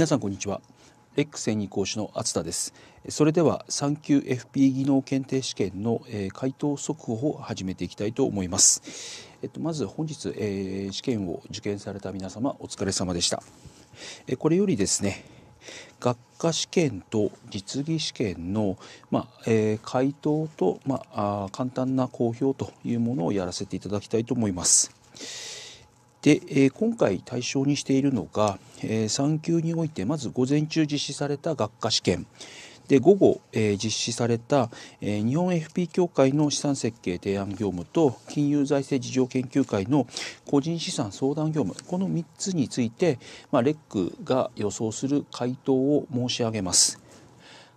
皆さんこんにちはレック専任講師の厚田ですそれでは3級 FP 技能検定試験の、えー、回答速報を始めていきたいと思います、えっと、まず本日、えー、試験を受験された皆様お疲れ様でした、えー、これよりですね学科試験と実技試験の、まあえー、回答と、まあ、簡単な公表というものをやらせていただきたいと思います。で、えー、今回対象にしているのが、えー、3級においてまず午前中実施された学科試験で午後、えー、実施された、えー、日本 FP 協会の資産設計提案業務と金融財政事情研究会の個人資産相談業務この3つについて、まあ、レックが予想する回答を申し上げます。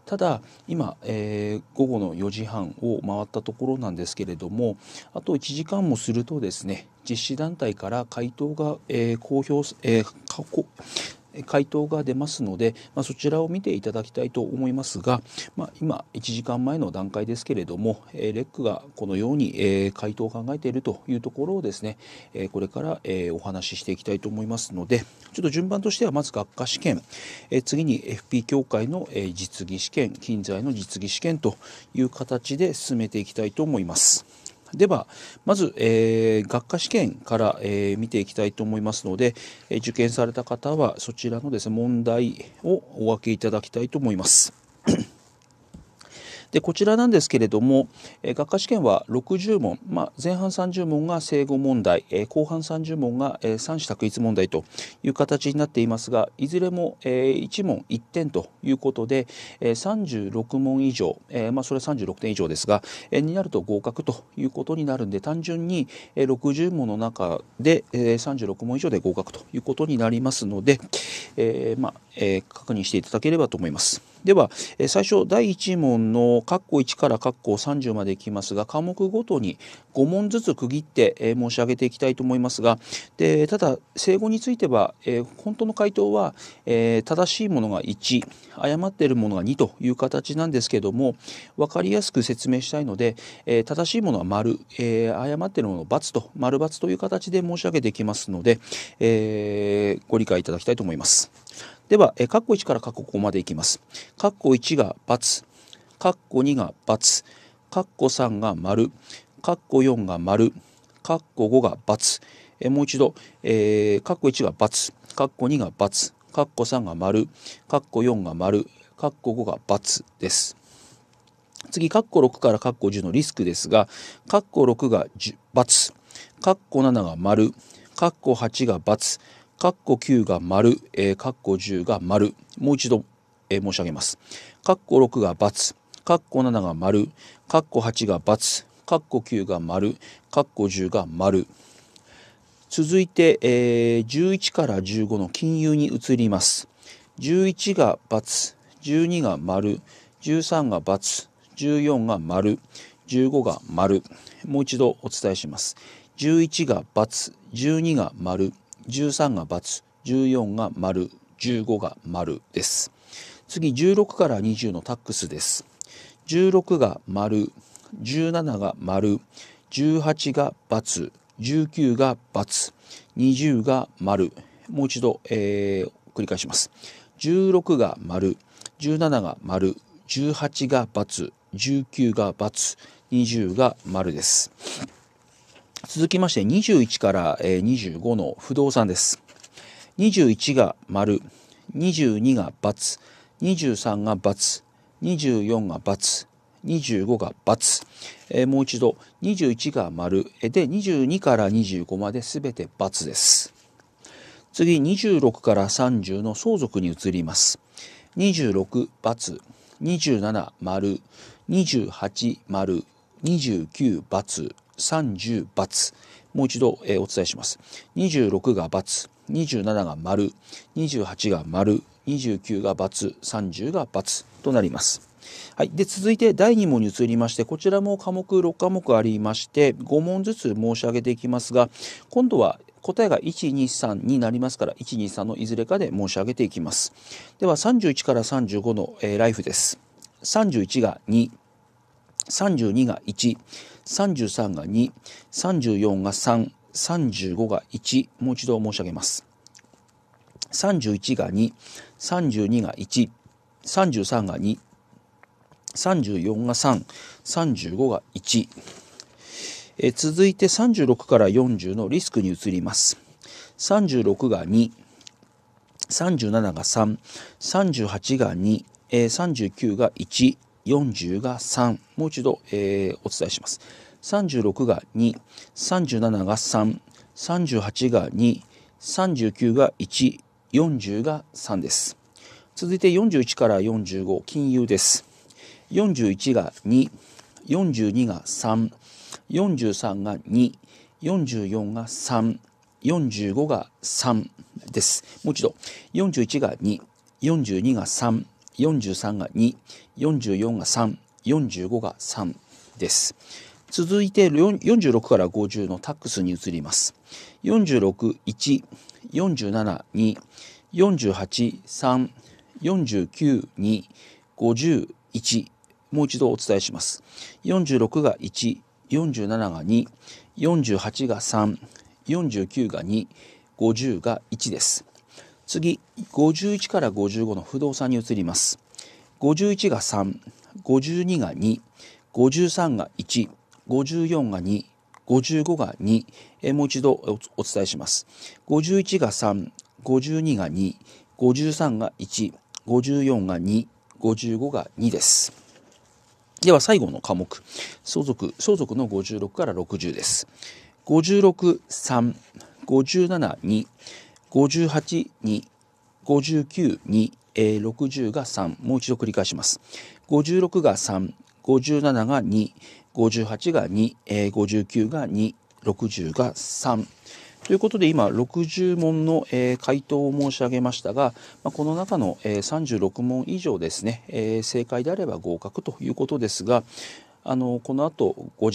ただ今、えー、午後の4時半を回ったところなんですけれどもあと1時間もするとですね実施団体から回答が、えー、公表、えー、回答が出ますので、まあ、そちらを見ていただきたいと思いますが、まあ、今1時間前の段階ですけれども、えー、レックがこのように、えー、回答を考えているというところをですね、えー、これから、えー、お話ししていきたいと思いますのでちょっと順番としてはまず学科試験、えー、次に FP 協会の、えー、実技試験近在の実技試験という形で進めていきたいと思います。では、まず、えー、学科試験から、えー、見ていきたいと思いますので、え受験された方はそちらのですね、問題をお分けいただきたいと思います。でこちらなんですけれども、え学科試験は60問、まあ、前半30問が正誤問題、え後半30問が、え三種択一問題という形になっていますがいずれも、え1問1点ということで、え36問以上、えまあ、それは36点以上ですが、えになると合格ということになるんで単純に、え60問の中で、え36問以上で合格ということになりますので、えまあえ確認していただければと思います。では、え最初第1問の括弧1から括弧30までいきますが科目ごとに5問ずつ区切って、え申し上げていきたいと思いますがでただ正誤については、え本当の回答は、え正しいものが1誤っているものが2という形なんですけども分かりやすく説明したいので、え正しいものは丸、え誤っているものを×と丸×という形で申し上げていきますので、えご理解いただきたいと思います。では、えー、括弧1から括弧こまでいきます。括弧1が×、括弧2が×、括弧3が丸、括弧4が丸、括弧5が×、えー、もう一度、えー、括弧1が×、括弧2が×、括弧3が丸、括弧4が丸、括弧5が×です。次、括弧6から括弧10のリスクですが、括弧6が×、括弧7が丸、括弧8が×、カッ9が丸、えー、10が丸。もう一度、え申し上げます。カッ6が×、カッ7が丸、カッ8が×、カッ9が丸、カッ10が丸。続いて、えー、11から15の金融に移ります。11が×、12が丸、13が×、14が丸、15が丸。もう一度お伝えします。11が×、12が丸、13が×、14が丸、15が丸です。次16から20のタックスです。16が丸、17が丸、18が×、十九が×、二十が丸。もう一度、えー、繰り返します。十六が丸、十七が丸、十八が×、十九が×、二十が丸です。続きまして21から25の不動産です。21が丸、22が×、23が×、24が×、25が×、えー、もう一度21が丸で22から25まで全て×です。次26から30の相続に移ります。26×、27丸、28丸、29×、30× もう一度、えー、お伝えします26が×、27が丸、28が丸、29が×、30が×となります。はい、で続いて第2問に移りましてこちらも科目6科目ありまして5問ずつ申し上げていきますが今度は答えが123になりますから123のいずれかで申し上げていきますでは31から35の、えー、ライフです31が232が1 33が2、34が3、35が1、もう一度申し上げます。31が2、32が1、33が2、34が3、35が1。え続いて36から40のリスクに移ります。36が2、37が3、38が2、39が1、40が3もう一度、えー、お伝えします36が237が338が239が140が3です続いて41から45金融です41が242が343が244が345が3ですもう一度41が242が343が2 44が3、45が3です。続いて46から50のタックスに移ります。46、1、47、2、48、3、49、2、50、1。もう一度お伝えします。46が1、47が2、48が3、49が2、50が1です。次、51から55の不動産に移ります。51が3、52が2、53が1、54が2、55が2、もう一度お伝えします。51が3、52が2、53が1、54が2、55が2です。では最後の科目、相続、相続の56から60です。56、3、57、2、58、2、59、2、えー、60が3もう一度繰り返します56が357が258が2、えー、59が260が3ということで今60問の、えー、回答を申し上げましたが、まあ、この中の、えー、36問以上ですね、えー、正解であれば合格ということですが、あのこの後と午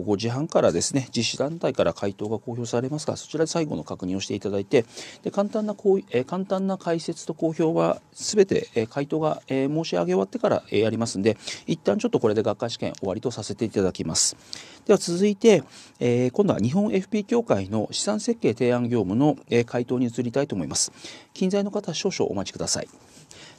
後5時半からですね実施団体から回答が公表されますがそちらで最後の確認をしていただいてで簡単なこう、え簡単な解説と公表はすべて、え回答が、え申し上げ終わってから、えやりますんで一旦ちょっとこれで学科試験終わりとさせていただきますでは続いて、え今度は日本 FP 協会の資産設計提案業務の、え回答に移りたいと思います近在の方少々お待ちください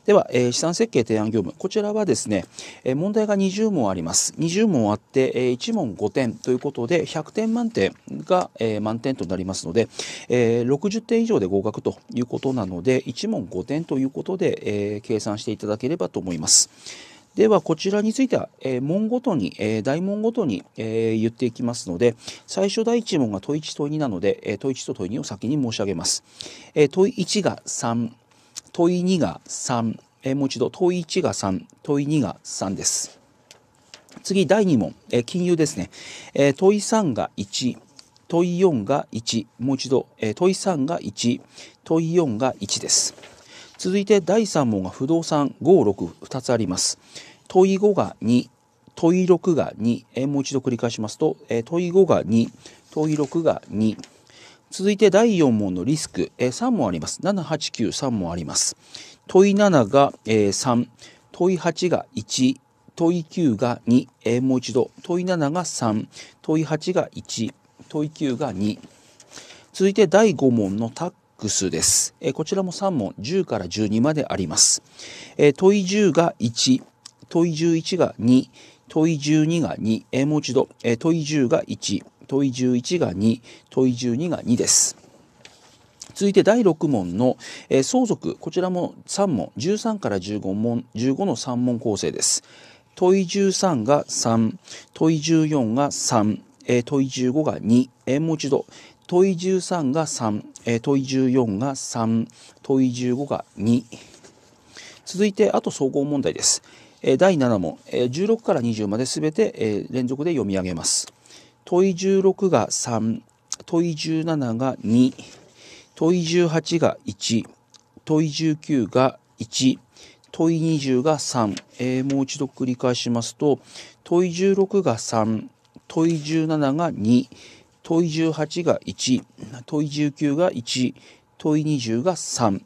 では、えー、資産設計提案業務。こちらはですね、えー、問題が20問あります。20問あって、えー、1問5点ということで、100点満点が、えー、満点となりますので、えー、60点以上で合格ということなので、1問5点ということで、えー、計算していただければと思います。では、こちらについては、えー、問ごとに、えー、大問ごとに、えー、言っていきますので、最初第1問が問1、問2なので、えー、問1と問2を先に申し上げます。えー、問1が3、問い2が3、えー、もう一度問い1が3、問い2が3です。次、第2問、えー、金融ですね、えー。問い3が1、問い4が1、もう一度、えー、問い3が1、問い4が1です。続いて第3問が不動産5、6、2つあります。問い5が2、問い6が2、えー、もう一度繰り返しますと、えー、問い5が2、問い6が2、続いて第4問のリスク、えー、3問あります。7、8、9、3問あります。問い7が、えー、3、問い8が1、問い9が2、えー、もう一度、問い7が3、問い8が1、問い9が2。続いて第5問のタックスです。えー、こちらも3問、10から12まであります。えー、問い10が1、問い11が2、問い12が2、えー、もう一度、えー、問い10が1、問い11が2、問い12が2です。続いて第6問の、えー、相続、こちらも3問、13から15問、15の3問構成です。問い13が3、問い14が3、えー、問い15が2、えー、もう一度、問い13が3、えー、問い14が3、問い15が2。続いて、あと総合問題です。え第7問、えー、16から20まで全て、え連続で読み上げます。問い16が3、問い17が2、問い18が1、問い19が1、問い20が3、えー、もう一度繰り返しますと、問い16が3、問い17が2、問い18が1、問い19が1、問い20が3、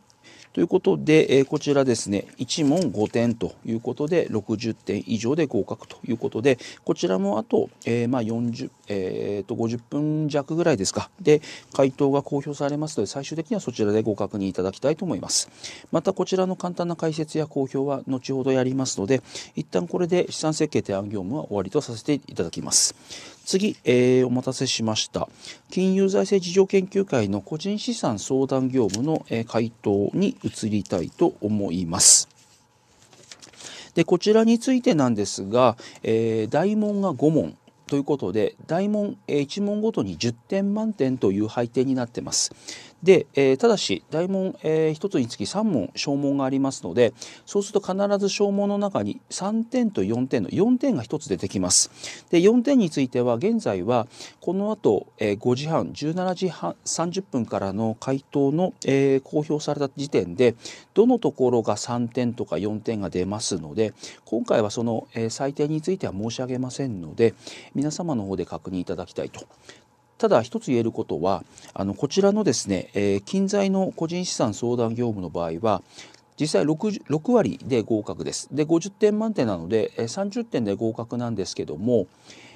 ということで、えこちらですね、1問5点ということで、60点以上で合格ということで、こちらもあと、えー、まあ40、えー、と50分弱ぐらいですか。で、回答が公表されますので、最終的にはそちらでご確認いただきたいと思います。また、こちらの簡単な解説や公表は後ほどやりますので、一旦これで資産設計提案業務は終わりとさせていただきます。次、えー、お待たせしました。金融財政事情研究会の個人資産相談業務の、えー、回答に移りたいと思います。でこちらについてなんですが、えー、大問が5問ということで大問1問ごとに10点満点という配点になってます。で、えー、ただし大問、えー、1つにつき3問小問がありますのでそうすると必ず小問の中に3点と4点の4点が1つ出てきます。で4点については現在はこの後、えー、5時半17時半30分からの回答の、えー、公表された時点でどのところが3点とか4点が出ますので今回はその、えー、採点については申し上げませんので皆様の方で確認いただきたいと。ただ一つ言えることはあのこちらのですね、えー、近在の個人資産相談業務の場合は実際 6, 6割で合格です。で50点満点なので30点で合格なんですけども、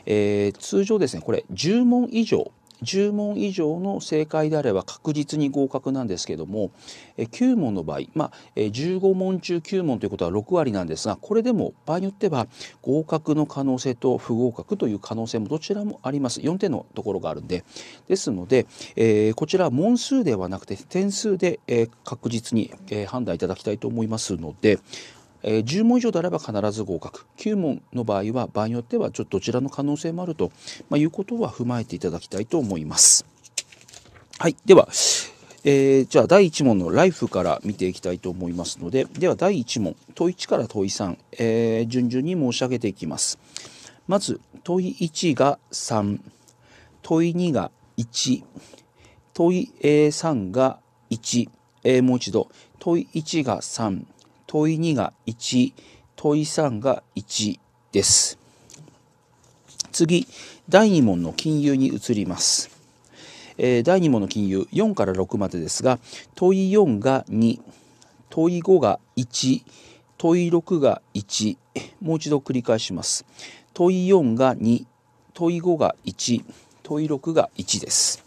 えー、通常ですねこれ10問以上10問以上の正解であれば確実に合格なんですけども9問の場合、まあ、15問中9問ということは6割なんですがこれでも場合によっては合格の可能性と不合格という可能性もどちらもあります4点のところがあるんでですので、こちら問数ではなくて点数で、確実に、判断いただきたいと思いますのでえー、10問以上であれば必ず合格9問の場合は場合によってはちょっとどちらの可能性もあると、まあ、いうことは踏まえていただきたいと思います。はい、では、えー、じゃあ第1問のライフから見ていきたいと思いますのででは第1問問1から問3、えー、順々に申し上げていきますまず問1が3問2が1問3が1、えー、もう一度問1が3問い2が1、問い3が1です。次、第2問の金融に移ります。えー、第2問の金融、4から6までですが、問い4が2、問い5が1、問い6が1、もう一度繰り返します。問い4が2、問い5が1、問い6が1です。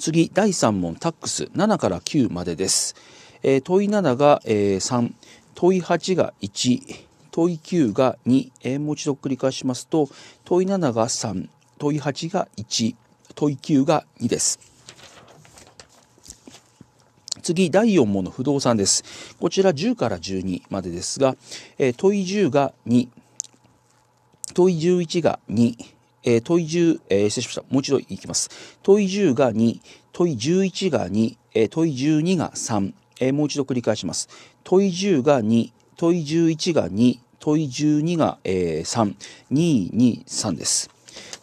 次、第3問、タックス7から9までです。えー、問い7が、えー、3、問い8が1、問い9が2、えー、もう一度繰り返しますと、問い7が3、問い8が1、問い9が2です。次、第4問の不動産です。こちら10から12までですが、えー、問い10が2、問い11が2、えー、問い10、えー、失礼しました。もう一度いきます。問い10が2、問い11が2、えー、問い12が3、えー、もう一度繰り返します。問い10が2、問い11が2、問い12が、えー、3、223です。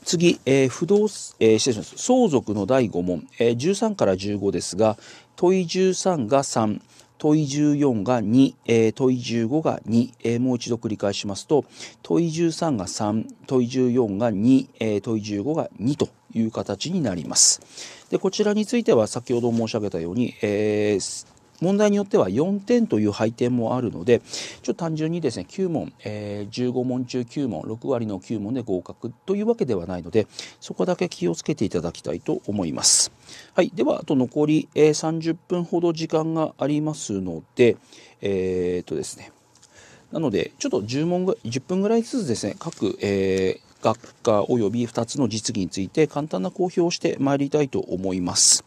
次、えー、不動、えー、失礼します。相続の第5問、えー、13から15ですが、問い13が3、問い14が2、えー、問い15が2、えー、もう一度繰り返しますと、問い13が3、問い14が2、えー、問い15が2という形になります。で、こちらについては先ほど申し上げたように、えー、問題によっては4点という配点もあるのでちょっと単純にですね9問、えー、15問中9問6割の9問で合格というわけではないのでそこだけ気をつけていただきたいと思います。はい、ではあと残り、えー、30分ほど時間がありますのでえー、っとですねなのでちょっと10問ぐ10分ぐらいずつですね各、えー、学科及び2つの実技について簡単な公表をしてまいりたいと思います。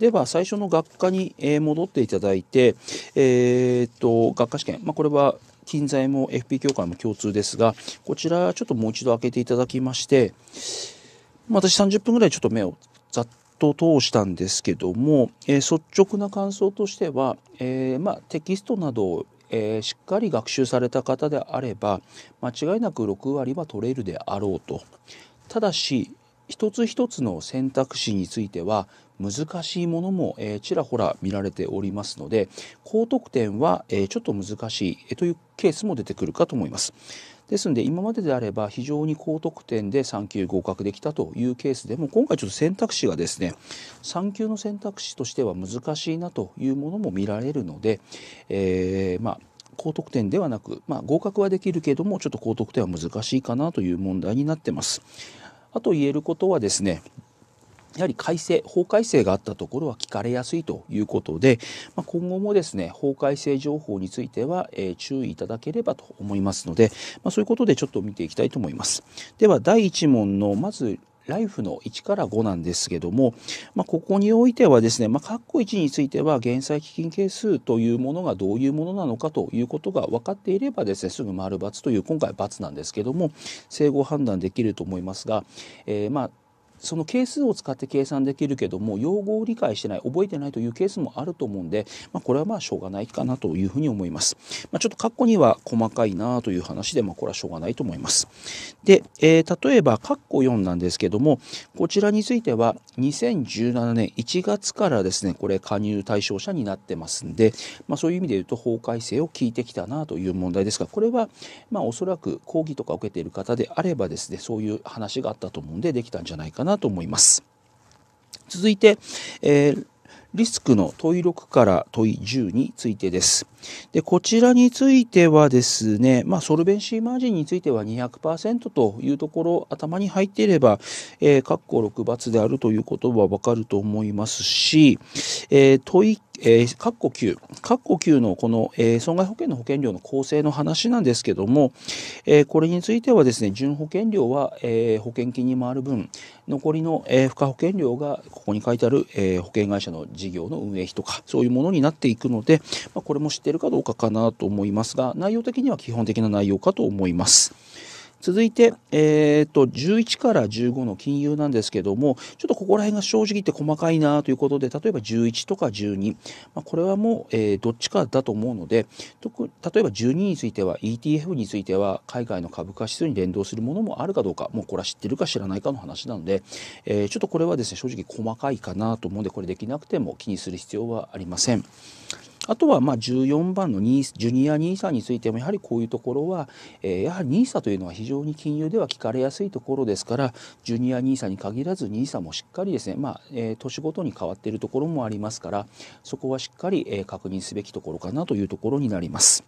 では最初の学科に戻っていただいて、えー、っと学科試験、まあ、これは近在も FP 協会も共通ですがこちらちょっともう一度開けていただきまして私30分ぐらいちょっと目をざっと通したんですけども、えー、率直な感想としては、えー、まあ、テキストなどをえー、しっかり学習された方であれば間違いなく6割は取れるであろうとただし一つ一つの選択肢については難しいものも、えちらほら見られておりますので高得点は、えちょっと難しいえというケースも出てくるかと思います。ですので今までであれば非常に高得点で3級合格できたというケースでも今回ちょっと選択肢がですね3級の選択肢としては難しいなというものも見られるので、えー、まあ高得点ではなく、まあ、合格はできるけどもちょっと高得点は難しいかなという問題になってます。あと言えることはですねやはり改正、法改正があったところは聞かれやすいということで、まあ、今後もですね、法改正情報については、えー、注意いただければと思いますので、まあ、そういうことでちょっと見ていきたいと思います。では、第1問の、まず、ライフの1から5なんですけども、まあ、ここにおいてはですね、まあ、括弧1については、減債基金係数というものがどういうものなのかということが分かっていればですね、すぐ丸×という、今回×なんですけども、整合判断できると思いますが、えー、まあ、その係数を使って計算できるけども用語を理解してない覚えてないというケースもあると思うんで、まあ、これはまあしょうがないかなというふうに思います。まあ、ちょっと括弧には細かいなという話で、まあ、これはしょうがないと思います。で、えー、例えば括弧4なんですけどもこちらについては2017年1月からですねこれ加入対象者になってますんで、まあ、そういう意味で言うと法改正を聞いてきたなという問題ですがこれはまあおそらく講義とか受けている方であればですねそういう話があったと思うんでできたんじゃないかななと思います。続いて、えー、リスクの問い6から問い10についてです。でこちらについてはですね、まあ、ソルベンシーマージンについては200%というところ頭に入っていれば、えー、括弧6罰であるということはわかると思いますし、えー、問いえー、括弧9、括弧9のこの、えー、損害保険の保険料の構成の話なんですけども、えー、これについてはですね、準保険料は、えー、保険金に回る分、残りの、えー、付加保険料がここに書いてある、えー、保険会社の事業の運営費とか、そういうものになっていくので、まあ、これも知っているかどうかかなと思いますが、内容的には基本的な内容かと思います。続いて、えー、っと、11から15の金融なんですけども、ちょっとここら辺が正直言って細かいなということで、例えば11とか12、まあ、これはもう、えー、どっちかだと思うので、特例えば12については、ETF については、海外の株価指数に連動するものもあるかどうか、もうこれは知ってるか知らないかの話なので、えー、ちょっとこれはですね、正直細かいかなと思うんで、これできなくても気にする必要はありません。あとはまあ14番のニージュニア NISA についてもやはりこういうところは、えー、やはり NISA というのは非常に金融では聞かれやすいところですからジュニア NISA に限らず NISA もしっかりですね、まあえー、年ごとに変わっているところもありますからそこはしっかり、えー、確認すべきところかなというところになります。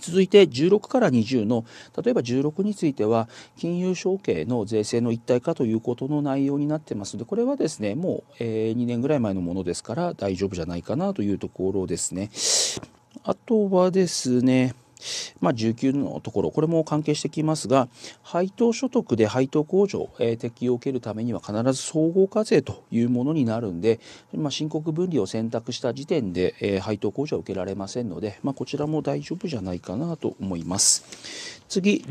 続いて16から20の例えば16については金融承継の税制の一体化ということの内容になってますのでこれはですねもう、え2年ぐらい前のものですから大丈夫じゃないかなというところですね。あとはですねまあ、19のところこれも関係してきますが配当所得で配当控除、適用を受けるためには必ず総合課税というものになるんで、まあ、申告分離を選択した時点で、配当控除は受けられませんので、まあ、こちらも大丈夫じゃないかなと思います。次、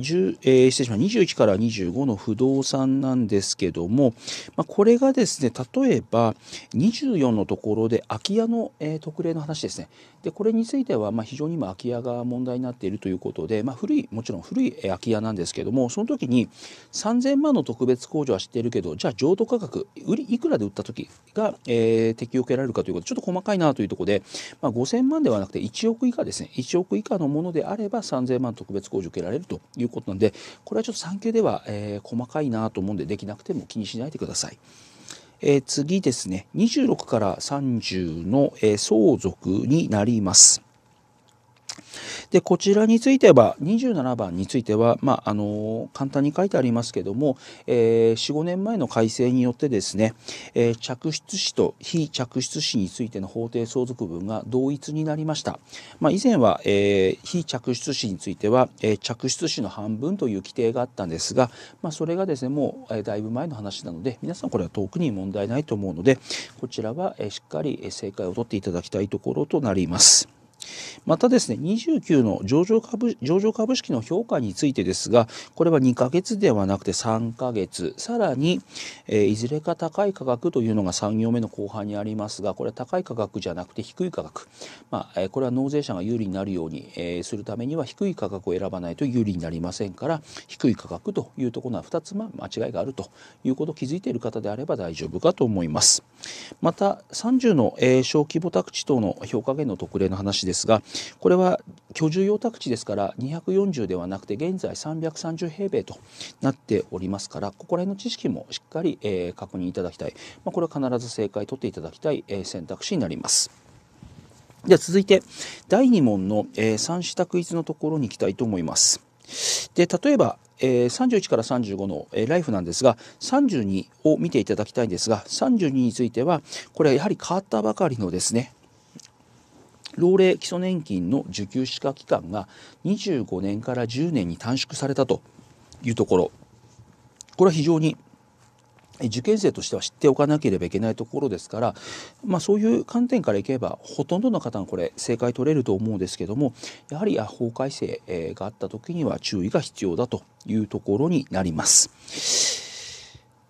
えー、失礼しま21から25の不動産なんですけども、まあ、これがですね例えば24のところで空き家の、えー、特例の話ですねでこれについてはま非常に今空き家が問題になっているということで、まあ、古いもちろん古い空き家なんですけどもその時に3000万の特別控除は知っているけどじゃあ譲渡価格売りいくらで売った時が、えー、適用を受けられるかということちょっと細かいなというところで、まあ、5000万ではなくて1億以下ですね1億以下のものであれば3000万特別控除を受けられるということなんでこれはちょっと産休では、えー、細かいなと思うんでできなくても気にしないでください。えー、次ですね、26から30の、え相続になります。でこちらについては27番については、まあ、あの簡単に書いてありますけども、えー、45年前の改正によってですね、えー、嫡出子と非嫡出子についての法定相続分が同一になりました、まあ、以前は、えー、非嫡出子については、えー、嫡出子の半分という規定があったんですが、まあ、それがですねもう、えー、だいぶ前の話なので皆さんこれは遠くに問題ないと思うのでこちらは、えー、しっかり正解を取っていただきたいところとなります。またですね、29の上場株上場株式の評価についてですが、これは2ヶ月ではなくて3ヶ月、さらに、えー、いずれか高い価格というのが3行目の後半にありますが、これは高い価格じゃなくて低い価格、まあえー、これは納税者が有利になるように、えー、するためには低い価格を選ばないと有利になりませんから、低い価格というところは2つ間違いがあるということを気づいている方であれば大丈夫かと思います。また30の、え小規模宅地等の評価減の特例の話ですがこれは居住用宅地ですから240ではなくて現在330平米となっておりますからここら辺の知識もしっかり、えー、確認いただきたい、まあ、これは必ず正解取っていただきたい、えー、選択肢になります。では続いて第2問の、えー、3子択一のところに行きたいと思います。で例えば、えー、31から35の、えー、ライフなんですが32を見ていただきたいんですが32についてはこれはやはり変わったばかりのですね老齢基礎年金の受給歯科期間が25年から10年に短縮されたというところこれは非常に受験生としては知っておかなければいけないところですから、まあ、そういう観点からいけばほとんどの方がこれ正解取れると思うんですけどもやはり法改正があった時には注意が必要だというところになります。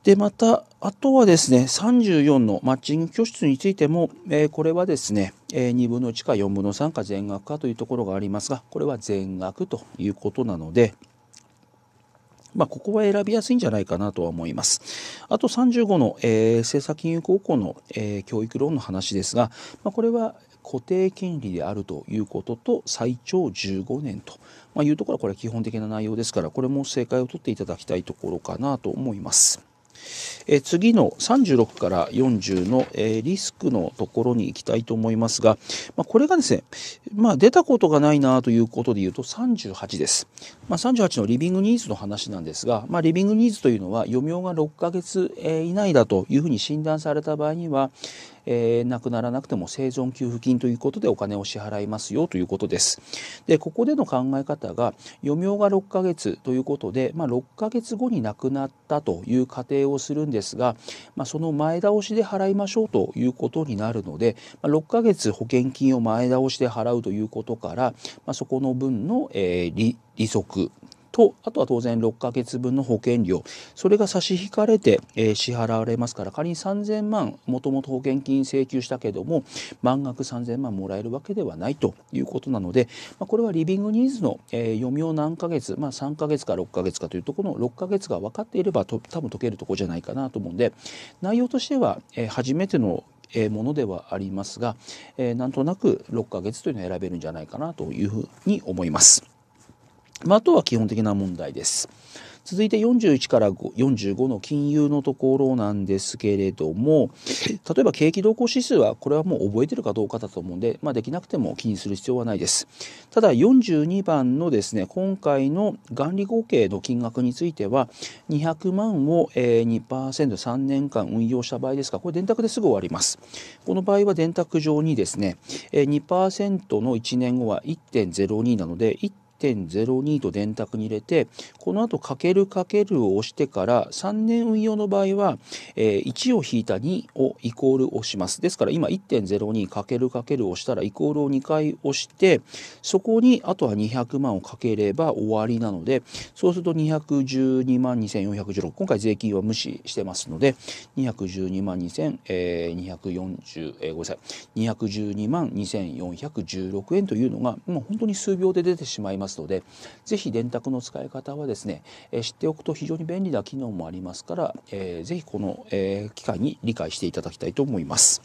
で、また、あとはですね、34のマッチング拠出についても、えー、これはですね、えー、2分の1か4分の3か全額かというところがありますが、これは全額ということなので、まあ、ここは選びやすいんじゃないかなとは思います。あと35の、えー、政策金融高校の、えー、教育ローンの話ですが、まあ、これは固定金利であるということと最長15年と、まあ、いうところはこれ基本的な内容ですからこれも正解を取っていただきたいところかなと思います。え次の36から40の、えリスクのところに行きたいと思いますが、まあ、これがですね、まあ、出たことがないなということで言うと38です。まあ、38のリビングニーズの話なんですが、まあ、リビングニーズというのは余命が6ヶ月以内だというふうに診断された場合には、えー、亡くならなくても生存給付金ということでお金を支払いますよということです。でここでの考え方が余命が6ヶ月ということで、まあ、6ヶ月後に亡くなったという仮定をするんですが、まあ、その前倒しで払いましょうということになるので、まあ、6ヶ月保険金を前倒しで払うということから、まあ、そこの分の、えー、利息とあとは当然6ヶ月分の保険料それが差し引かれて、えー、支払われますから仮に3000万もともと保険金請求したけども満額3000万もらえるわけではないということなので、まあ、これはリビングニーズの、えー、読みを何ヶ月、まあ、3ヶ月か6ヶ月かというところの6ヶ月が分かっていればと多分解けるとこじゃないかなと思うんで内容としては、えー、初めてのえものではありますが、えー、なんとなく6ヶ月というのを選べるんじゃないかなというふうに思います。まあ、とは基本的な問題です。続いて41から45の金融のところなんですけれども例えば景気動向指数はこれはもう覚えてるかどうかだと思うんで、まあ、できなくても気にする必要はないですただ42番のですね今回の元利合計の金額については200万を 2%3 年間運用した場合ですがこれ電卓ですぐ終わりますこの場合は電卓上にですね2%の1年後は1.02なので1.02 1.02と電卓に入れてこの後かけるかけるを押してから3年運用の場合は、えー、1を引いた2をイコール押しますですから今1.02かけるかけるをしたらイコールを2回押してそこにあとは200万をかければ終わりなのでそうすると212万2416今回税金は無視してますので212万2240えー、ごめんなさい212万2416円というのがもう本当に数秒で出てしまいますますので是非電卓の使い方はですね、え知っておくと非常に便利な機能もありますから、えー、ぜひこの、え機会に理解していただきたいと思います。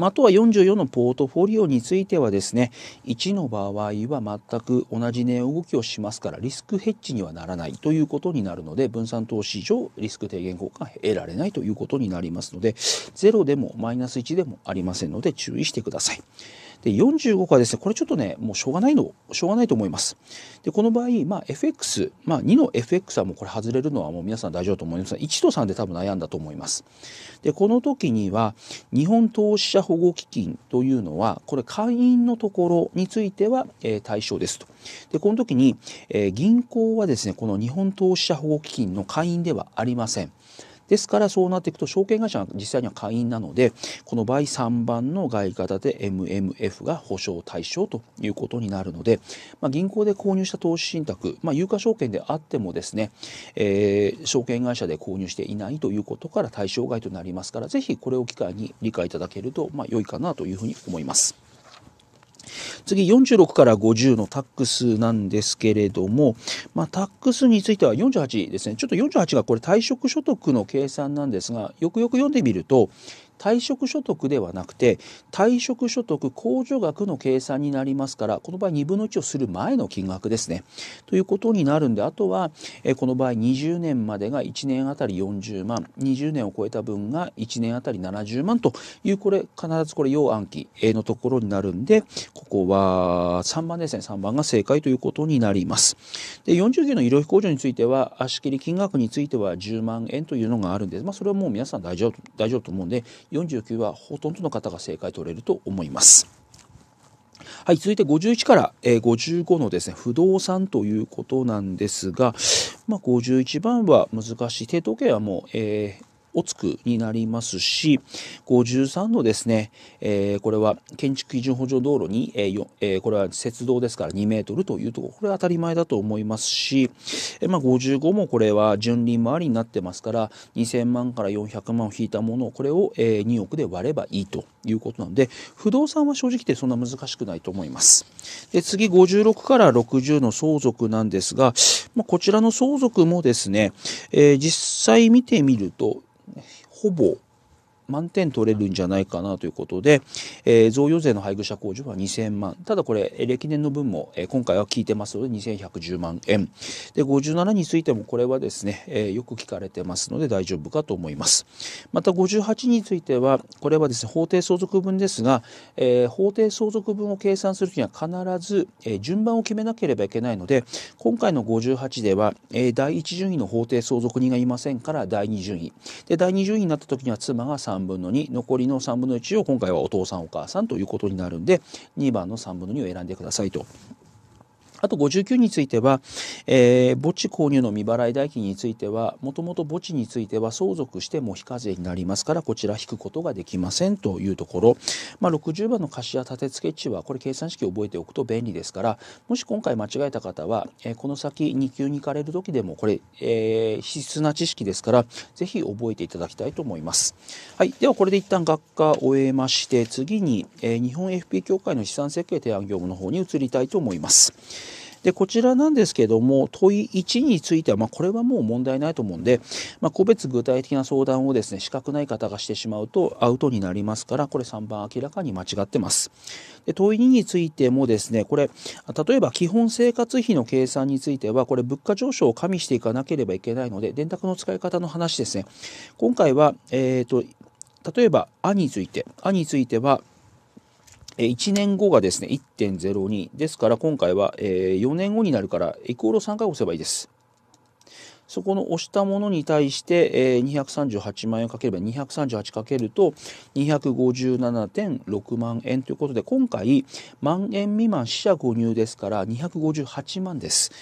あとは44のポートフォリオについてはですね、1の場合は全く同じ値、動きをしますからリスクヘッジにはならないということになるので、分散投資上リスク低減効果が得られないということになりますので、0でもマイナス1でもありませんので注意してください。で45個はですねこれちょっとねもうしょうがないのしょうがないと思いますでこの場合、まあ、FX、まあ、2の FX はもうこれ外れるのはもう皆さん大丈夫と思いますが1と3で多分悩んだと思いますでこの時には日本投資者保護基金というのはこれ会員のところについては、えー、対象ですとでこの時に、えー、銀行はですねこの日本投資者保護基金の会員ではありませんですからそうなっていくと証券会社が実際には会員なのでこの場合3番の外貨建て MMF が保証対象ということになるので、まあ、銀行で購入した投資信託、まあ、有価証券であってもですね、えー、証券会社で購入していないということから対象外となりますからぜひこれを機会に理解いただけると、まあ、良いかなというふうに思います。次46から50のタックスなんですけれども、まあ、タックスについては48ですねちょっと48がこれ退職所得の計算なんですがよくよく読んでみると退職所得ではなくて退職所得控除額の計算になりますからこの場合2分の1をする前の金額ですね。ということになるんであとは、この場合20年までが1年あたり40万20年を超えた分が1年あたり70万というこれ必ずこれ要暗記のところになるんでここは3番ですね3番が正解ということになります。で40牛の医療費控除については足切り金額については10万円というのがあるんです、まあ、それはもう皆さん大丈夫大丈夫と思うんで49はほとんどの方が正解取れると思います。はい、続いて51から、えー、55のですね、不動産ということなんですが、まあ、51番は難しい。抵当計はもう、えーおつくになりますし、53のですね、えー、これは建築基準補助道路に、えーえー、これは雪道ですから2メートルというところ、これは当たり前だと思いますし、えー、まあ、55もこれは純利回りになってますから、2000万から400万を引いたものを、これを、えー、2億で割ればいいということなので、不動産は正直そんな難しくないと思います。で次、56から60の相続なんですが、まあ、こちらの相続もですね、えー、実際見てみると、ほぼ満点取れるんじゃないかなということで、えー、贈与税の配偶者控除は2000万。ただこれ、歴年の分も、えー、今回は聞いてますので2110万円。で、57についてもこれはですね、えー、よく聞かれてますので大丈夫かと思います。また58については、これはですね、法定相続分ですが、えー、法定相続分を計算するには必ず、えー、順番を決めなければいけないので、今回の58では、えー、第1順位の法定相続人がいませんから、第2順位。で、第2順位になった時には妻が3 3分の2残りの3分の1を今回はお父さんお母さんということになるんで2番の3分の2を選んでくださいとあと59については、えー、墓地購入の未払い代金については、もともと墓地については相続しても非課税になりますから、こちら引くことができませんというところ、まあ、60番の貸しや建て付け地は、これ計算式を覚えておくと便利ですから、もし今回間違えた方は、えー、この先2級に行かれる時でも、これ、えー、必須な知識ですから、ぜひ覚えていただきたいと思います。はい、ではこれで一旦学科を終えまして、次に、え日本 FP 協会の資産設計提案業務の方に移りたいと思います。でこちらなんですけども問い1については、まあ、これはもう問題ないと思うんで、まあ、個別具体的な相談をですね資格ない方がしてしまうとアウトになりますからこれ3番明らかに間違ってます。で問い2についてもですねこれ例えば基本生活費の計算についてはこれ物価上昇を加味していかなければいけないので電卓の使い方の話ですね今回は、えーと、と例えば「あ」について「あ」については「1年後がですね、1.02。ですから今回は4年後になるからイコールを3回押せばいいです。そこの押したものに対して238万円かければ238かけると257.6万円ということで今回万円未満死者誤入ですから258万です。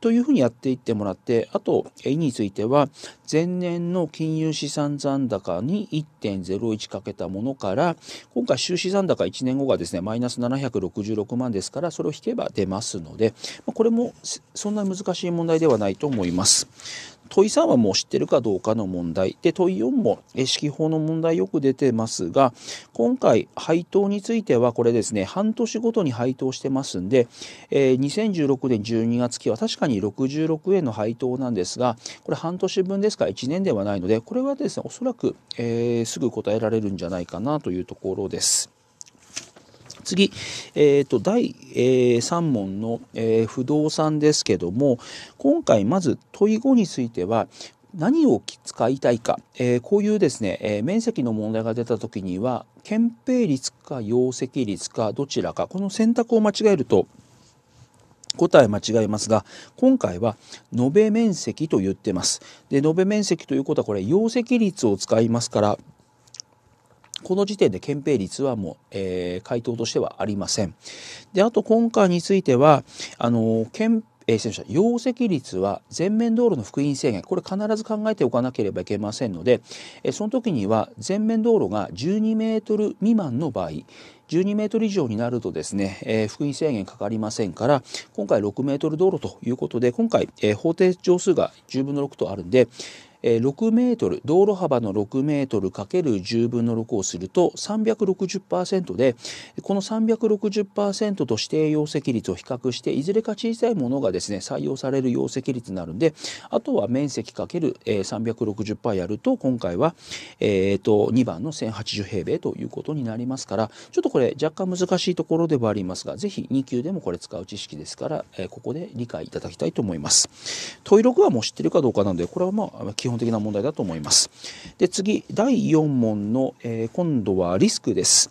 というふうにやっていってもらって、あと A については、前年の金融資産残高に1.01かけたものから、今回収支残高1年後がですね、マイナス766万ですから、それを引けば出ますので、これもそんなに難しい問題ではないと思います。問い3はもう知ってるかどうかの問題で問い4も式法の問題よく出てますが今回配当についてはこれですね半年ごとに配当してますんで、えー、2016年12月期は確かに66円の配当なんですがこれ半年分ですから1年ではないのでこれはですねおそらく、えー、すぐ答えられるんじゃないかなというところです。次、えっ、ー、と、第、え3問の、え不動産ですけども、今回まず問い5については、何を使いたいか、えー、こういうですね、えー、面積の問題が出た時には憲兵率か容積率かどちらかこの選択を間違えると答え間違えますが今回は延べ面積と言ってます。で延べ面積ということはこれ容積率を使いますからこの時点で憲兵率はもう、えー、回答としてはありません。であと今回についてはあの憲えー、ま容積率は全面道路の福音制限これ必ず考えておかなければいけませんので、えー、その時には全面道路が12メートル未満の場合12メートル以上になるとですね、えー、福音制限かかりませんから今回6メートル道路ということで今回、えー、法定上数が10分の6とあるんで6メートル道路幅の6メートル ×10 分の6をすると360%でこの360%と指定容積率を比較していずれか小さいものがですね採用される容積率になるんであとは面積 ×360% やると今回は、えー、と2番の1080平米ということになりますからちょっとこれ若干難しいところではありますがぜひ2級でもこれ使う知識ですから、えここで理解いただきたいと思います。問い6はもう知ってるかどうかなんでこれはまあ基本本的な問題だと思います。で次第4問の、えー、今度はリスクです。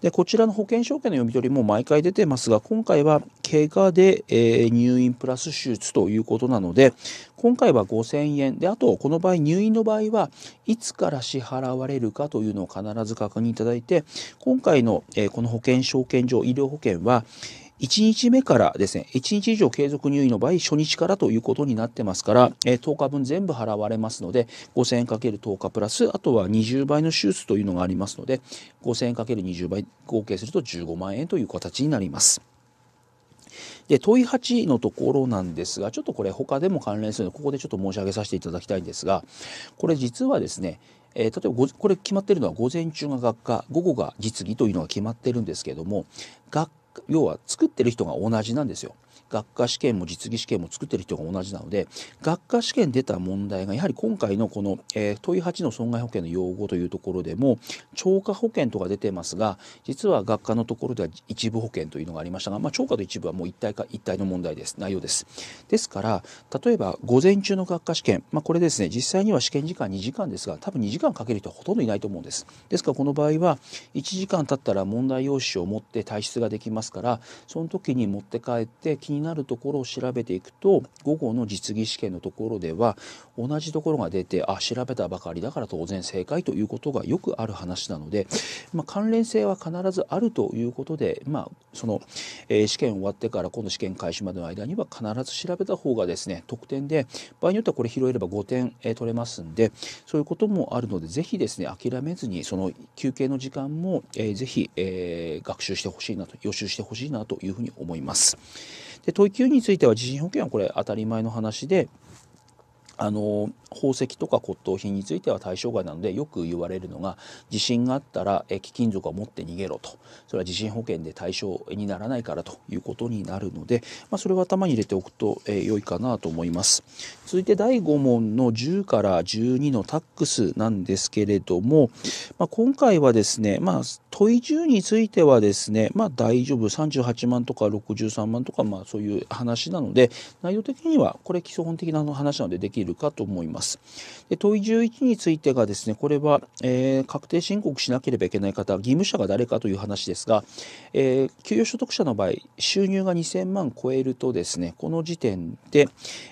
でこちらの保険証券の読み取りも毎回出てますが今回は怪我で、えー、入院プラス手術ということなので今回は5000円であとこの場合入院の場合はいつから支払われるかというのを必ず確認いただいて今回の、えー、この保険証券上医療保険は、1日目からですね、1日以上継続入院の場合、初日からということになってますから、え10日分全部払われますので、5000円る1 0日プラス、あとは20倍の手術というのがありますので、5000円る2 0倍、合計すると15万円という形になります。で問い8のところなんですがちょっとこれ他でも関連するのでここでちょっと申し上げさせていただきたいんですがこれ実はですね、えー、例えばこれ決まってるのは午前中が学科午後が実技というのが決まってるんですけども学要は作ってる人が同じなんですよ。学科試験も実技試験も作ってる人が同じなので学科試験出た問題がやはり今回のこの、えー、問い8の損害保険の用語というところでも超過保険とか出てますが実は学科のところでは一部保険というのがありましたが、まあ、超過と一部はもう一体か一体の問題です内容です。ですから例えば午前中の学科試験、まあ、これですね実際には試験時間2時間ですが多分2時間かける人はほとんどいないと思うんです。ですからこの場合は1時間経ったら問題用紙を持って退出ができますからその時に持って帰って金になるところを調べていくと午後の実技試験のところでは同じところが出てあ調べたばかりだから当然正解ということがよくある話なので、まあ、関連性は必ずあるということで、まあ、その、えー、試験終わってから今度試験開始までの間には必ず調べた方がですね得点で場合によってはこれ拾えれば5点、えー、取れますんでそういうこともあるので是非ですね諦めずにその休憩の時間も、えー、ぜひ、えー、学習してほしいなと予習してほしいなというふうに思います。で等域9については地震保険はこれ当たり前の話であの宝石とか骨董品については対象外なのでよく言われるのが地震があったら貴金属を持って逃げろとそれは地震保険で対象にならないからということになるので、まあ、それは頭に入れておくと、えー、良いかなと思います続いて第5問の10から12のタックスなんですけれども、まあ、今回はですね、まあ、問い10についてはですね、まあ、大丈夫38万とか63万とか、まあ、そういう話なので内容的にはこれ基礎本的な話なのでできるるかと思います。で問い11についてがですねこれは、えー、確定申告しなければいけない方義務者が誰かという話ですが、えー、給与所得者の場合収入が2000万超えるとですねこの時点で、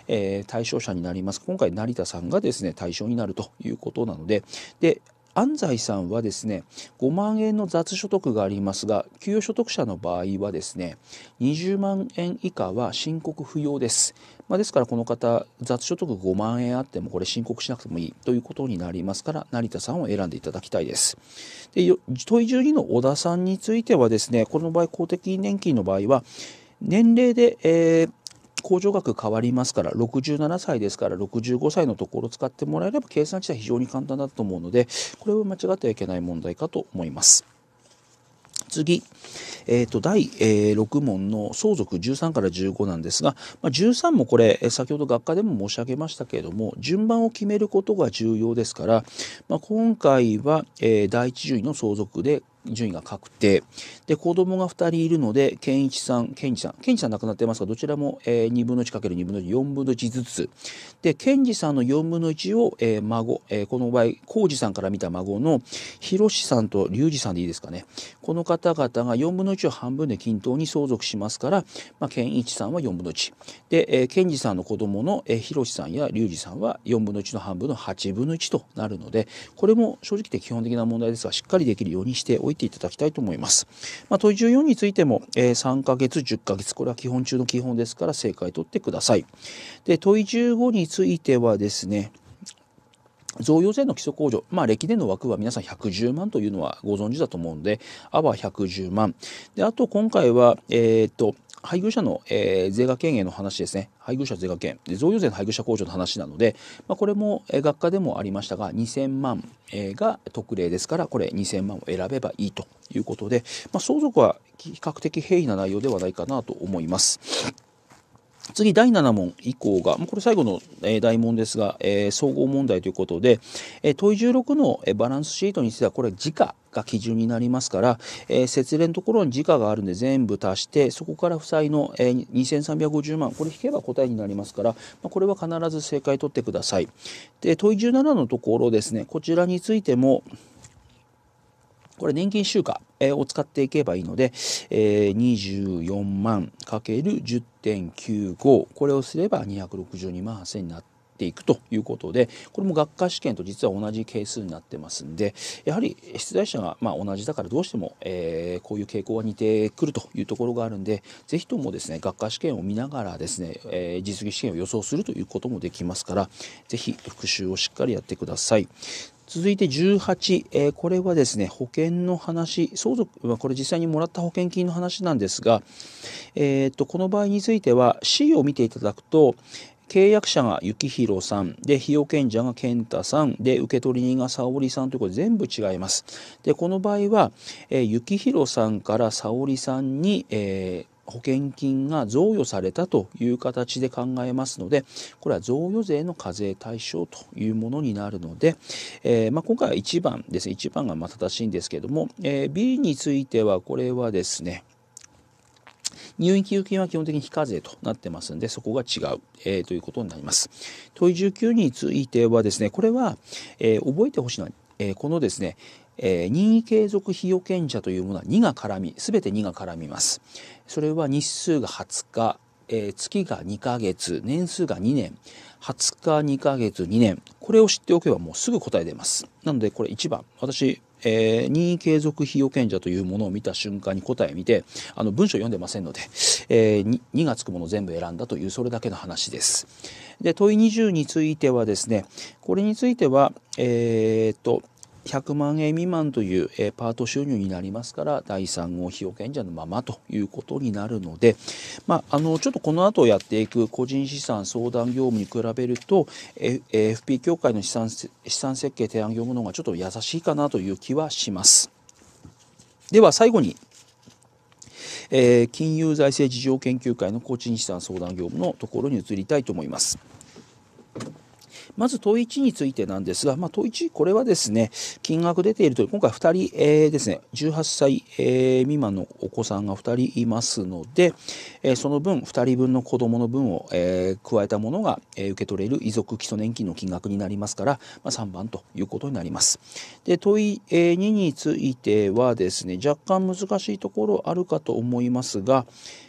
えー、対象者になります今回成田さんがですね対象になるということなのでで安西さんはですね5万円の雑所得がありますが給与所得者の場合はですね20万円以下は申告不要です。まあ、ですからこの方雑所得5万円あってもこれ申告しなくてもいいということになりますから成田さんを選んでいただきたいです。で問い12の小田さんについてはですねこの場合公的年金の場合は年齢で、えー、控除額変わりますから67歳ですから65歳のところを使ってもらえれば計算値は非常に簡単だと思うのでこれは間違ってはいけない問題かと思います。次、えーと、第、え6問の相続13から15なんですが、まあ、13もこれ先ほど学科でも申し上げましたけれども順番を決めることが重要ですから、まあ、今回は、えー、第一順位の相続で順位が確定。で、子供が2人いるので、健一さん、健二さん、健二さん亡くなってますが、どちらも、えー、2分の1かける2分の1、4分の1ずつ。で、健二さんの4分の1を、えー、孫、えー、この場合、浩二さんから見た孫の、広志さんと隆二さんでいいですかね。この方々が4分の1を半分で均等に相続しますから、まあ、健一さんは4分の1。で、えー、健二さんの子供の、えー、広志さんや隆二さんは4分の1の半分の8分の1となるので、これも正直で基本的な問題ですが、しっかりできるようにしておいてていただきたいと思います。まあ、問い14についても、えー、3ヶ月、10ヶ月、これは基本中の基本ですから正解取ってください。で、問い15についてはですね、贈与税の基礎控除、まあ、歴年の枠は皆さん110万というのはご存知だと思うので、あは110万。で、あと今回は、えー、っと、配偶者の、えー、税額権への話ですね。配偶者税額減。贈与税の配偶者控除の話なので、まあ、これも、えー、学科でもありましたが、2000万、えー、が特例ですから、これ2000万を選べばいいということで、まあ、相続は比較的平易な内容ではないかなと思います。次、第7問以降が、これ最後の、え大問ですが、え総合問題ということで、え問い16の、えバランスシートについては、これ時価が基準になりますから、え節例のところに時価があるんで全部足して、そこから負債の、え2350万、これ引けば答えになりますから、まこれは必ず正解取ってください。で、問い17のところですね、こちらについても、これ年金集荷を使っていけばいいので、え24万× 1 0 1.95これをすれば262万8000になっていくということでこれも学科試験と実は同じ係数になってますんでやはり出題者がま同じだからどうしても、えー、こういう傾向が似てくるというところがあるんで是非ともですね学科試験を見ながらですね、えー、実技試験を予想するということもできますから是非復習をしっかりやってください。続いて18、えー、これはですね、保険の話、相続、これ実際にもらった保険金の話なんですが、えー、っと、この場合については C を見ていただくと、契約者が幸宏さん、で、費用権者が健太さん、で、受取人が沙織さんということで全部違います。で、この場合は、えー、幸宏さんから沙織さんに、えー、保険金が贈与されたという形で考えますのでこれは贈与税の課税対象というものになるので、えー、まあ、今回は1番ですね1番がま正しいんですけども、えー、B についてはこれはですね入院給付金は基本的に非課税となってますんで、そこが違う、えー、ということになります。問い19についてはですね、これは、えー、覚えてほしいのは、えー、このですね、えー、任意継続被予見者というものは2が絡み全て2が絡みます。それは日数が20日、えー、月が2ヶ月年数が2年20日2ヶ月2年これを知っておけばもうすぐ答え出ます。なのでこれ1番私えー、任意継続被予見者というものを見た瞬間に答え見てあの文章読んでませんので、えー、2がつくもの全部選んだというそれだけの話です。で問い20についてはですねこれについてはえー、っと100万円未満という、えパート収入になりますから第3号被保険者のままということになるので、まあ、あのちょっとこの後やっていく個人資産相談業務に比べると、F、FP 協会の資産資産設計提案業務の方がちょっと優しいかなという気はします。では最後にえー、金融財政事情研究会の個人資産相談業務のところに移りたいと思います。まず問1についてなんですが、まあ、問1、これはですね、金額出ているという今回2人、えー、ですね、18歳、えー、未満のお子さんが2人いますので、えー、その分、2人分の子供の分を、えー、加えたものが、えー、受け取れる遺族基礎年金の金額になりますから、まあ、3番ということになります。で、問い、えー、2についてはですね、若干難しいところあるかと思いますが、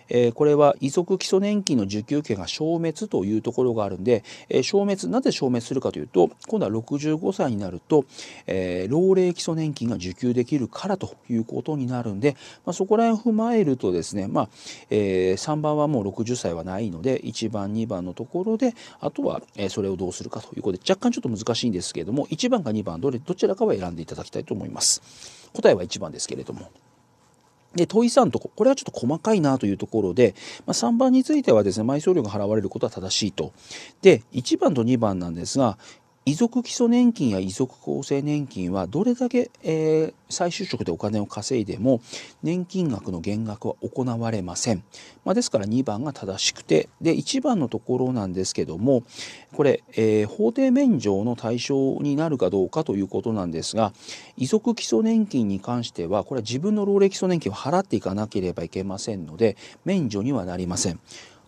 えこれは遺族基礎年金の受給権が消滅というところがあるんで、え消滅なぜ消滅するかというと今度は65歳になると、え老齢基礎年金が受給できるからということになるんで、まあ、そこら辺踏まえるとですね、まあ、え3番はもう60歳はないので1番2番のところであとはそれをどうするかということで若干ちょっと難しいんですけれども1番か2番どれどちらかは選んでいただきたいと思います。答えは1番ですけれども。で、問い3と、これはちょっと細かいなというところで、まあ、3番についてはですね、埋葬料が払われることは正しいと。で、1番と2番なんですが、遺族基礎年金や遺族厚生年金はどれだけ、えー、再就職でお金を稼いでも年金額の減額は行われません、まあ、ですから2番が正しくてで1番のところなんですけどもこれ、えー、法定免除の対象になるかどうかということなんですが遺族基礎年金に関してはこれは自分の老齢基礎年金を払っていかなければいけませんので免除にはなりません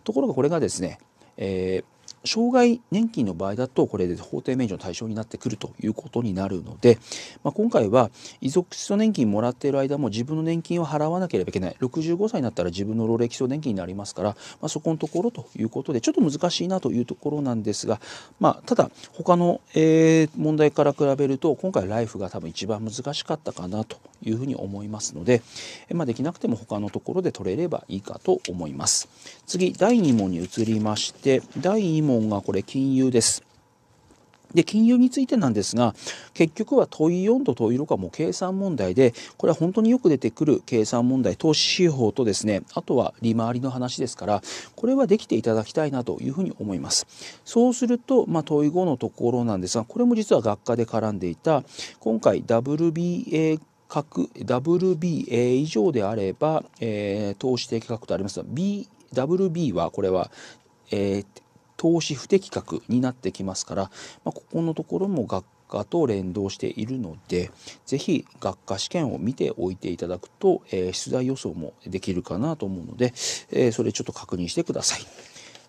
ところがこれがですね、えー障害年金の場合だとこれで法定免除の対象になってくるということになるので、まあ、今回は遺族基礎年金もらっている間も自分の年金を払わなければいけない65歳になったら自分の老齢基礎年金になりますから、まあ、そこのところということでちょっと難しいなというところなんですが、まあ、ただ他の、えー、問題から比べると今回ライフが多分一番難しかったかなというふうに思いますので、まあ、できなくても他のところで取れればいいかと思います。次、第2問に移りまして、第2問がこれ金融です。で金融についてなんですが結局は問い4と問い6はもう計算問題でこれは本当によく出てくる計算問題投資手法とですねあとは利回りの話ですからこれはできていただきたいなというふうに思いますそうすると、まあ、問い5のところなんですがこれも実は学科で絡んでいた今回 WBA 核 WB 以上であれば、えー、投資的格とありますが BWB はこれは、えー、投資不適格になってきますから、まあ、ここのところも学科と連動しているので是非学科試験を見ておいていただくと、えー、出題予想もできるかなと思うので、えそれちょっと確認してください。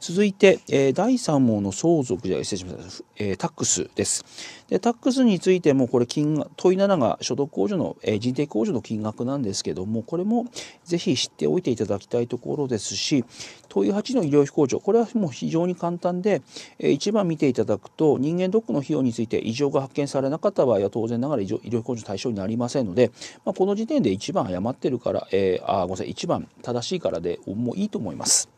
続いて、えー、第3問の相続じゃ失礼しました、えー、タックスです。でタックスについてもこれ金問い7が所得控除の、えー、人定控除の金額なんですけどもこれもぜひ知っておいていただきたいところですし問い8の医療費控除これはもう非常に簡単で、えー、1番見ていただくと人間ドックの費用について異常が発見されなかった場合は当然ながら医療費控除対象になりませんので、まあ、この時点で1番誤ってるから、えー、あごめんなさい1番正しいからでもういいと思います。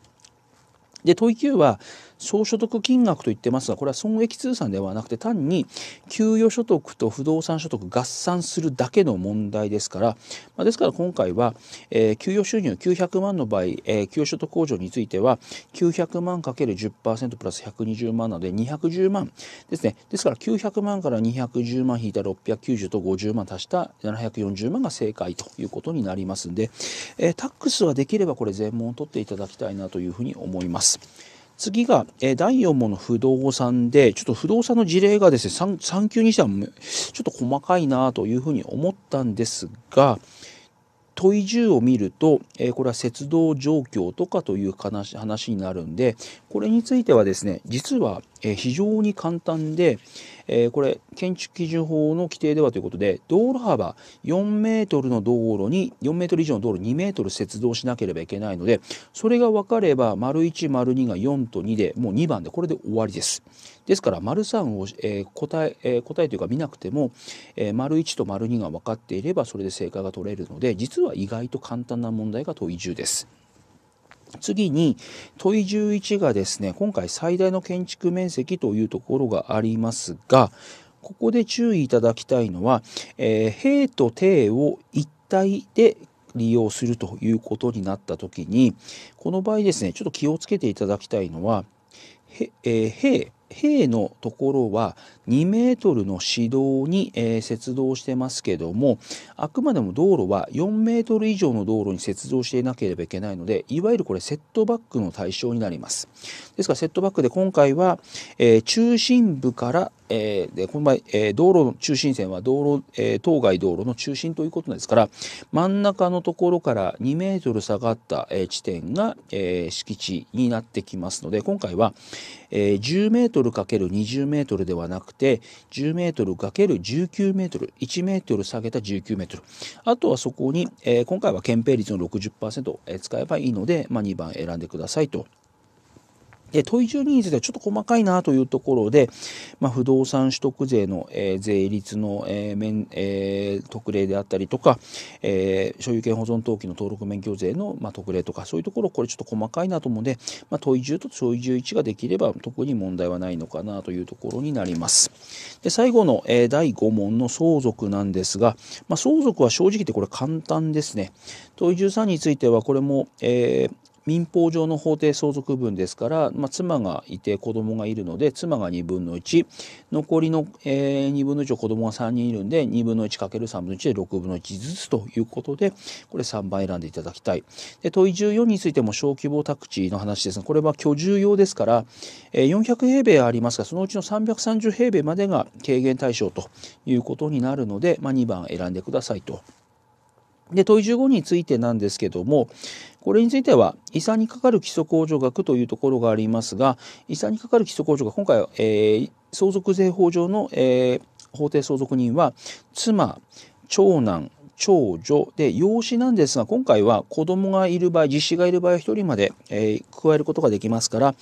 で問い9は総所得金額と言ってますがこれは損益通算ではなくて単に給与所得と不動産所得合算するだけの問題ですから、まあ、ですから今回は、えー、給与収入900万の場合、えー、給与所得控除については900万 ×10% プラス120万なので210万ですねですから900万から210万引いた690と50万足した740万が正解ということになりますんで、えー、タックスはできればこれ全問取っていただきたいなというふうに思います。次が、え第4問の不動産で、ちょっと不動産の事例がですね、3, 3級にしてはちょっと細かいなというふうに思ったんですが、問い10を見ると、えこれは雪道状況とかという話になるんでこれについてはですね実は、え非常に簡単で、えこれ建築基準法の規定ではということで道路幅4メートルの道路に4メートル以上の道路2メートル雪道しなければいけないのでそれが分かれば丸1丸2が4と2でもう2番でこれで終わりです。ですから丸3を、えー、答ええー、答えというか見なくても、えー、丸1と丸2が分かっていればそれで正解が取れるので実は意外と簡単な問題が問い10です。次に問い11がですね今回最大の建築面積というところがありますがここで注意いただきたいのは、えー、兵と艇を一体で利用するということになった時にこの場合ですねちょっと気をつけていただきたいのは、えー、兵兵のところは2メートルの市道に、えー、接道してますけどもあくまでも道路は4メートル以上の道路に接道していなければいけないのでいわゆるこれセットバックの対象になりますですからセットバックで今回は、えー、中心部からえー、でこの場合、えー、道路の中心線は道路、えー、当該道路の中心ということですから真ん中のところから2メートル下がった、え地点が、え敷地になってきますので今回は、え10メートル ×20 メートルではなくて10メートル ×19 メートル1メートル下げた19メートルあとはそこに、え今回は憲兵率の60%、え使えばいいので、まあ、2番選んでくださいとで問い12についてはちょっと細かいなというところで、まあ、不動産取得税の、えー、税率の、えー免えー、特例であったりとか、えー、所有権保存登記の登録免許税の、まあ、特例とかそういうところこれちょっと細かいなと思うので、まあ、問い10と問い11ができれば特に問題はないのかなというところになります。で最後の、えー、第5問の相続なんですが、まあ、相続は正直言ってこれ簡単ですね。問い13についてはこれも、えー民法上の法定相続分ですから、まあ、妻がいて子供がいるので妻が2分の1残りの、えー、2分の1を子供が3人いるんで2分の 1×3 分の1で6分の1ずつということでこれ3番選んでいただきたい。で問い14についても小規模宅地の話ですがこれは居住用ですから、えー、400平米ありますがそのうちの330平米までが軽減対象ということになるので、まあ、2番選んでくださいと。で問い15についてなんですけどもこれについては遺産にかかる基礎控除額というところがありますが遺産にかかる基礎控除が今回は、えー、相続税法上の、えー、法定相続人は妻長男長女で養子なんですが今回は子供がいる場合実子がいる場合は1人まで、えー、加えることができますから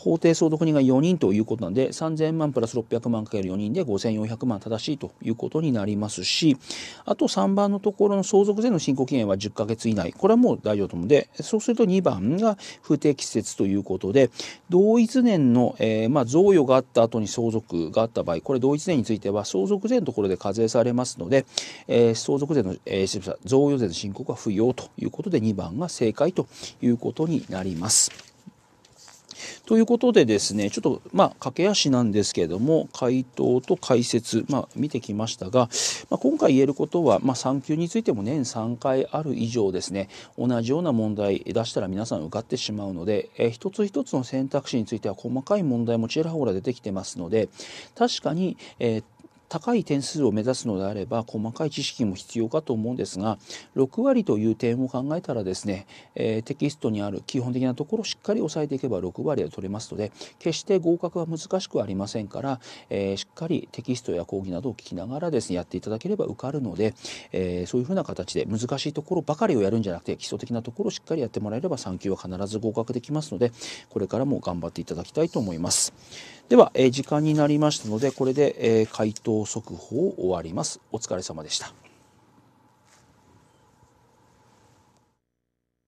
法定相続人が4人ということなんで3000万プラス600万かける4人で5400万正しいということになりますしあと3番のところの相続税の申告期限は10ヶ月以内これはもう大丈夫と思うんでそうすると2番が不適切ということで同一年の、えー、まあ、贈与があった後に相続があった場合これ同一年については相続税のところで課税されますので、えー、相続税の、えー、贈与税の申告は不要ということで2番が正解ということになります。ということでですねちょっとまあ駆け足なんですけれども回答と解説、まあ、見てきましたが、まあ、今回言えることは、まあ、産休についても年3回ある以上ですね同じような問題出したら皆さん受かってしまうので、え一つ一つの選択肢については細かい問題もちらほら出てきてますので確かに、えー、高い点数を目指すのであれば細かい知識も必要かと思うんですが6割という点を考えたらですね、えー、テキストにある基本的なところをしっかり押さえていけば6割は取れますので決して合格は難しくありませんから、えー、しっかりテキストや講義などを聞きながらですねやっていただければ受かるので、えー、そういうふうな形で難しいところばかりをやるんじゃなくて基礎的なところをしっかりやってもらえれば3級は必ず合格できますのでこれからも頑張っていただきたいと思います。では、え時間になりましたので、これで、え回答速報を終わります。お疲れ様でした。